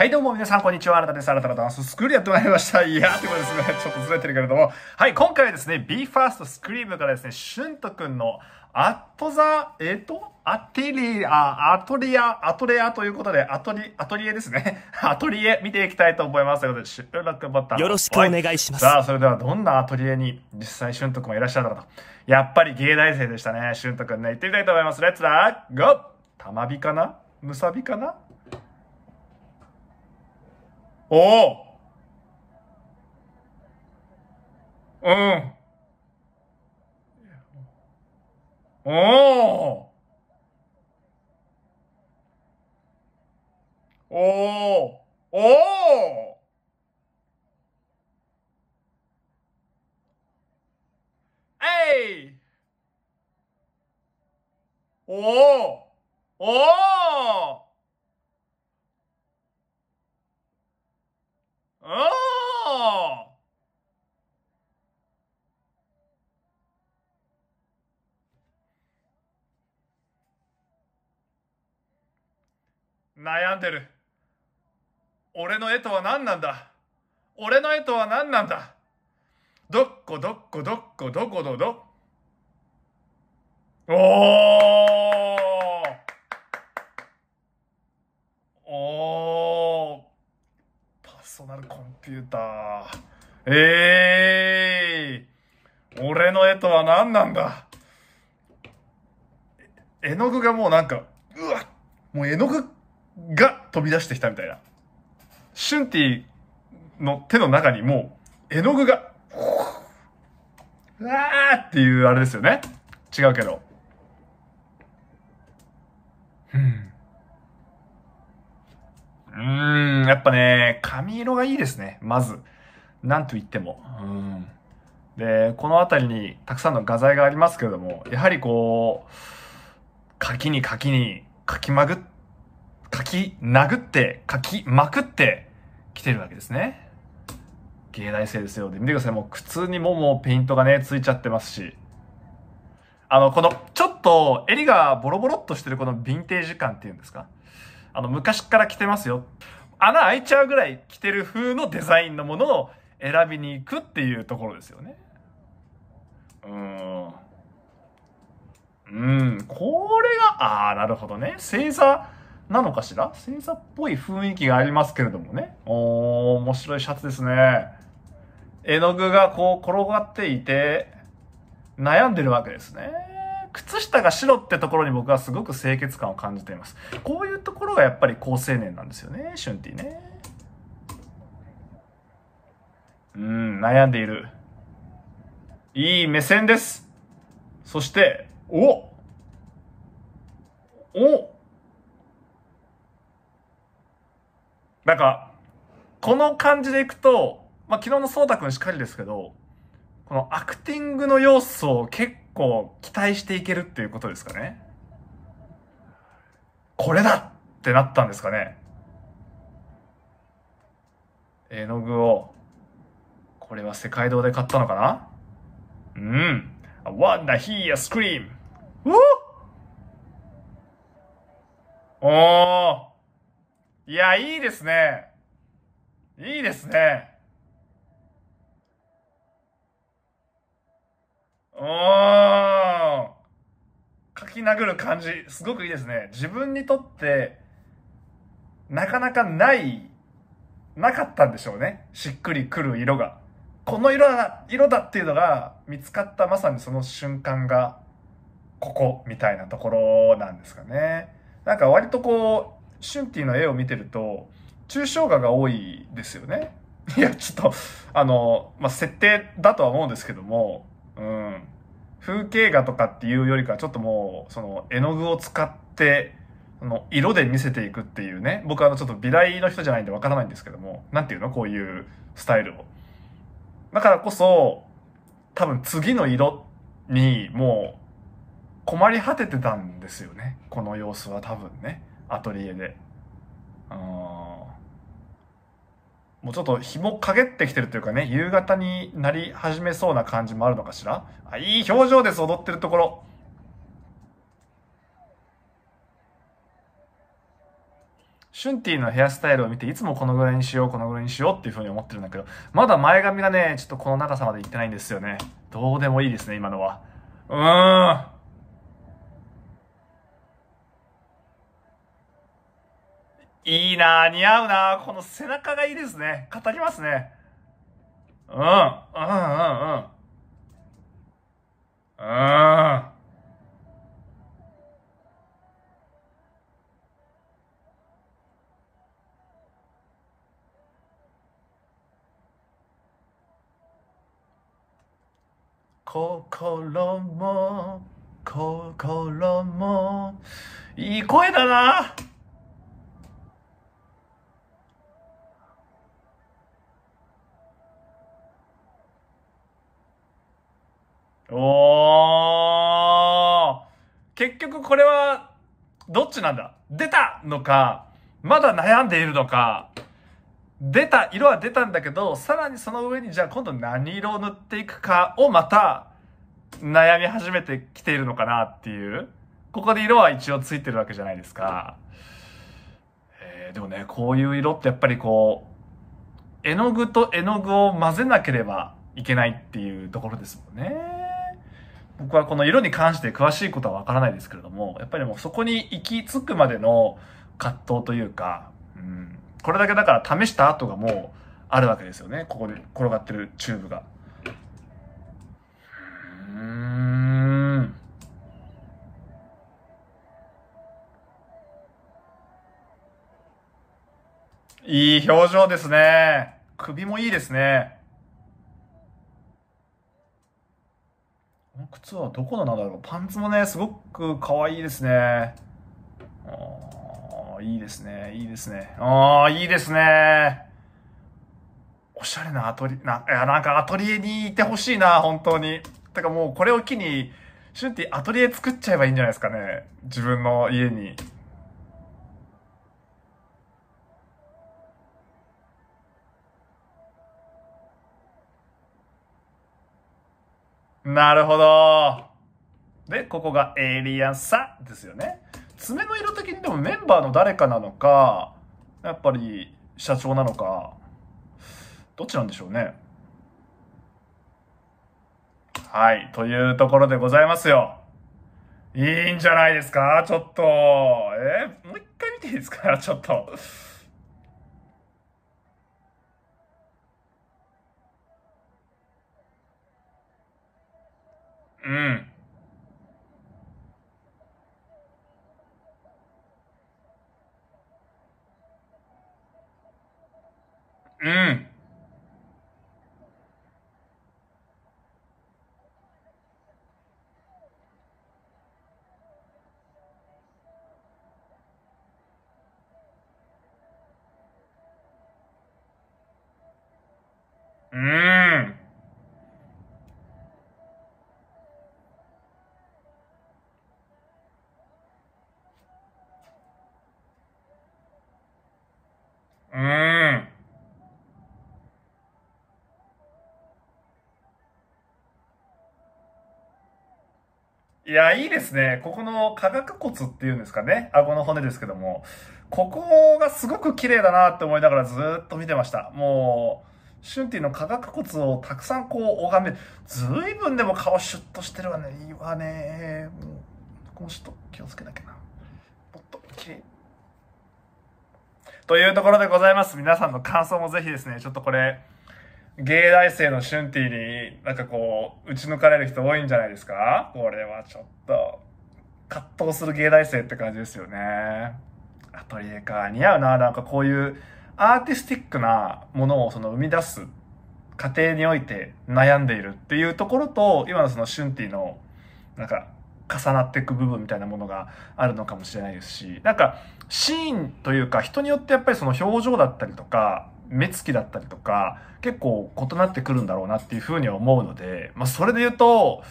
はい、どうも皆さん、こんにちは。新たです。新たなダンススクールやってまいりました。いやー、ってことですね、ちょっとずれてるけれども。はい、今回はですね、BE:FIRST スクリームからですね、しゅんとくんのアットザ、えっ、ー、と、アテリア、アトリア、アトレアということで、アトリ、アトリエですね。アトリエ見ていきたいと思います。ということで、収録ボタン。よろしくお願いします。さあ、それではどんなアトリエに実際、しゅんとくんはいらっしゃるのかと。やっぱり芸大生でしたね。しゅんとくんね、行ってみたいと思います。レッツラー、ゴー玉火かなむさびかな 어. 어. 어. 오. 어. 오. 어. 에이. 오. 어. 오. 悩んでる。俺の絵とは何なんだ俺の絵とは何なんだどっこどっこどっこどこどど。おおおパーソナルコンピューター。ええー、俺の絵とは何なんだ絵の具がもうなんか、うわもう絵の具が飛び出してきたみたいな。シュンティの手の中にもう、絵の具が、うわーっていうあれですよね。違うけど。うん。うん、やっぱね、髪色がいいですね。まず。なんと言っても。うん。で、この辺りにたくさんの画材がありますけれども、やはりこう、書きに書きに書きまぐっ書き殴って、書きまくって来てるわけですね。芸大生ですよ。で、見てください。もう苦痛にももペイントがね、ついちゃってますし。あの、この、ちょっと、襟がボロボロっとしてるこのヴィンテージ感っていうんですかあの、昔から着てますよ。穴開いちゃうぐらい着てる風のデザインのものを選びに行くっていうところですよね。うーん。うん、これが、ああ、なるほどね。星座、なのかしら星座っぽい雰囲気がありますけれどもね。おー、面白いシャツですね。絵の具がこう転がっていて、悩んでるわけですね。靴下が白ってところに僕はすごく清潔感を感じています。こういうところがやっぱり好青年なんですよね、シュンティね。うん、悩んでいる。いい目線です。そして、おおなんか、この感じでいくと、まあ、昨日のそうたくんしっかりですけど、このアクティングの要素を結構期待していけるっていうことですかね。これだってなったんですかね。絵の具を、これは世界堂で買ったのかなうん。I wanna hear scream! おおいや、いいですね。いいですね。おー。書き殴る感じ、すごくいいですね。自分にとって、なかなかない、なかったんでしょうね。しっくりくる色が。この色だ、色だっていうのが見つかったまさにその瞬間が、ここみたいなところなんですかね。なんか割とこう、シュンティの絵を見てると、抽象画が多いですよね。いや、ちょっと、あの、まあ、設定だとは思うんですけども、うん。風景画とかっていうよりか、ちょっともう、その、絵の具を使って、その、色で見せていくっていうね。僕はあの、ちょっと美大の人じゃないんでわからないんですけども、なんていうのこういうスタイルを。だからこそ、多分次の色にもう困り果ててたんですよね。この様子は多分ね。アトリエでもうちょっと日も陰ってきてるというかね、夕方になり始めそうな感じもあるのかしらあ、いい表情です、踊ってるところ。シュンティのヘアスタイルを見て、いつもこのぐらいにしよう、このぐらいにしようっていうふうに思ってるんだけど、まだ前髪がね、ちょっとこの長さまでいってないんですよね。どうでもいいですね、今のは。うーん。いいな似合うなこの背中がいいですね。語りますね。うん、うん、うん、うん。うん。心も、心も、いい声だな。おー結局これは、どっちなんだ出たのか、まだ悩んでいるのか、出た、色は出たんだけど、さらにその上にじゃあ今度何色を塗っていくかをまた悩み始めてきているのかなっていう。ここで色は一応ついてるわけじゃないですか。えー、でもね、こういう色ってやっぱりこう、絵の具と絵の具を混ぜなければいけないっていうところですもんね。僕はこの色に関して詳しいことはわからないですけれども、やっぱりもうそこに行き着くまでの葛藤というか、うん、これだけだから試した後がもうあるわけですよね。ここで転がってるチューブが。うん。いい表情ですね。首もいいですね。の靴はどこのなんだろうパンツもね、すごく可愛いですね。ああ、いいですね、いいですね。ああ、いいですね。おしゃれなアトリ、な、いや、なんかアトリエにいてほしいな、本当に。てかもうこれを機に、シュンティアトリエ作っちゃえばいいんじゃないですかね。自分の家に。なるほど。で、ここがエイリアンさですよね。爪の色的にでもメンバーの誰かなのか、やっぱり社長なのか、どっちなんでしょうね。はい、というところでございますよ。いいんじゃないですかちょっと。えー、もう一回見ていいですかちょっと。Mm. いや、いいですね。ここの化学骨っていうんですかね。顎の骨ですけども。ここがすごく綺麗だなって思いながらずっと見てました。もう、シュンティの化学骨をたくさんこう拝め、ずいぶんでも顔シュッとしてるわね。いいわね。もう、ここもちょっと気をつけなきゃな。もっと綺麗。というところでございます。皆さんの感想もぜひですね、ちょっとこれ、芸大生のンティになんかこう、打ち抜かれる人多いんじゃないですかこれはちょっと、葛藤する芸大生って感じですよね。アトリエか。似合うな。なんかこういうアーティスティックなものをその生み出す過程において悩んでいるっていうところと、今のそのシュンティのなんか重なっていく部分みたいなものがあるのかもしれないですし、なんかシーンというか人によってやっぱりその表情だったりとか、目つきだったりとか、結構異なってくるんだろうなっていうふうには思うので、まあ、それで言うと、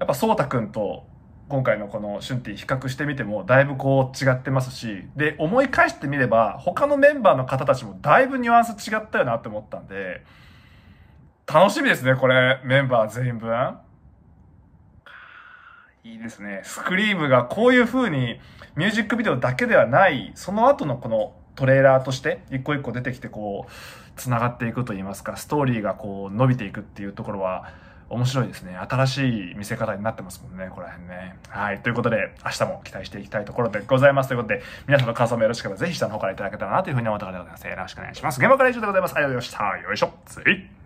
やっぱそうたくんと今回のこのシュンティ比較してみてもだいぶこう違ってますし、で、思い返してみれば他のメンバーの方たちもだいぶニュアンス違ったよなって思ったんで、楽しみですね、これ、メンバー全員分。いいですね。スクリームがこういう風にミュージックビデオだけではない、その後のこのトレーラーとして一個一個出てきてこう繋がっていくといいますかストーリーがこう伸びていくっていうところは面白いですね新しい見せ方になってますもんねここら辺ねはいということで明日も期待していきたいところでございますということで皆さんの感想もよろしければぜひ下の方からいただけたらなというふうに思った方でございますよろしくお願いします現場から以上でございますありがとうございましたよいしょつい